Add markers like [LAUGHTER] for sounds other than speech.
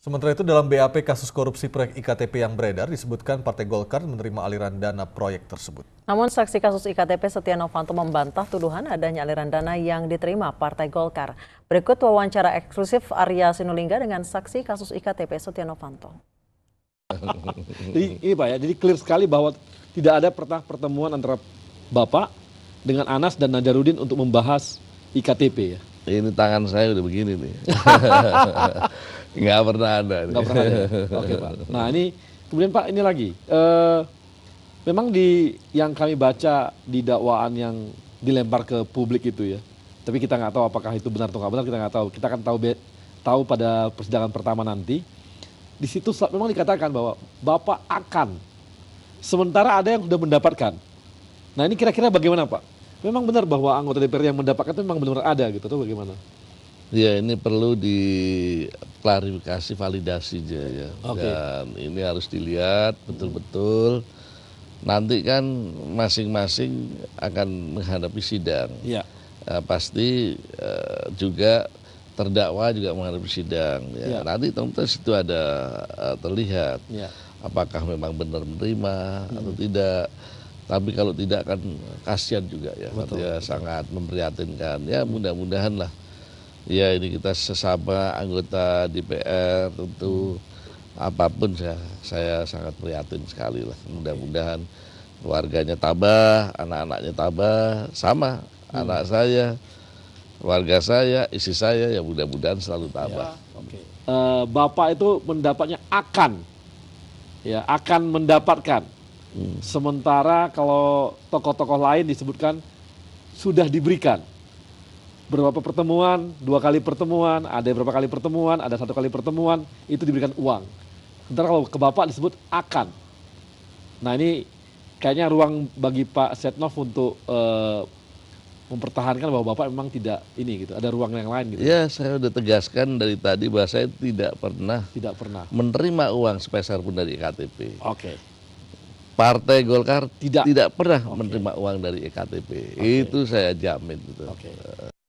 Sementara itu dalam BAP kasus korupsi proyek IKTP yang beredar disebutkan Partai Golkar menerima aliran dana proyek tersebut. Namun saksi kasus IKTP Setia Novanto membantah tuduhan adanya aliran dana yang diterima Partai Golkar. Berikut wawancara eksklusif Arya Sinulinga dengan saksi kasus IKTP Setia Novanto. [LAUGHS] ini Pak ya, jadi clear sekali bahwa tidak ada pernah pertemuan antara Bapak dengan Anas dan Najarudin untuk membahas IKTP ya ini tangan saya udah begini nih. [LAUGHS] Nggak pernah ada. Nih. Gak pernah ada. Oke Pak. Nah ini kemudian Pak ini lagi. Uh, memang di yang kami baca di dakwaan yang dilempar ke publik itu ya. Tapi kita nggak tahu apakah itu benar atau nggak benar. Kita nggak tahu. Kita akan tahu tahu pada persidangan pertama nanti. Di situ memang dikatakan bahwa Bapak akan. Sementara ada yang sudah mendapatkan. Nah ini kira-kira bagaimana Pak? memang benar bahwa anggota DPR yang mendapatkan itu memang benar ada gitu atau bagaimana? Ya ini perlu diklarifikasi validasi aja ya. Okay. Dan ini harus dilihat betul-betul. Nanti kan masing-masing akan menghadapi sidang. Ya. Uh, pasti uh, juga terdakwa juga menghadapi sidang. Ya. ya. Nanti tentu situ ada uh, terlihat ya. apakah memang benar menerima hmm. atau tidak tapi kalau tidak kan kasihan juga ya. Betul. betul. sangat memprihatinkan. Ya mudah-mudahan lah. Ya ini kita sesama anggota DPR tentu hmm. apapun saya, saya sangat prihatin sekali lah. Mudah-mudahan warganya tabah, anak-anaknya tabah, sama hmm. anak saya, warga saya, istri saya ya mudah-mudahan selalu ya, tabah. Ya, Bapak itu mendapatnya akan, ya akan mendapatkan Sementara kalau tokoh-tokoh lain disebutkan sudah diberikan berapa pertemuan, dua kali pertemuan, ada berapa kali pertemuan, ada satu kali pertemuan, itu diberikan uang. Sementara kalau ke Bapak disebut akan. Nah ini kayaknya ruang bagi Pak Setnov untuk uh, mempertahankan bahwa Bapak memang tidak ini gitu, ada ruang yang lain gitu. Ya saya sudah tegaskan dari tadi bahwa saya tidak pernah tidak pernah menerima uang sepeser pun dari KTP. Oke. Okay. Partai Golkar tidak tidak pernah okay. menerima uang dari EKTP. Okay. Itu saya jamin. Gitu. Okay.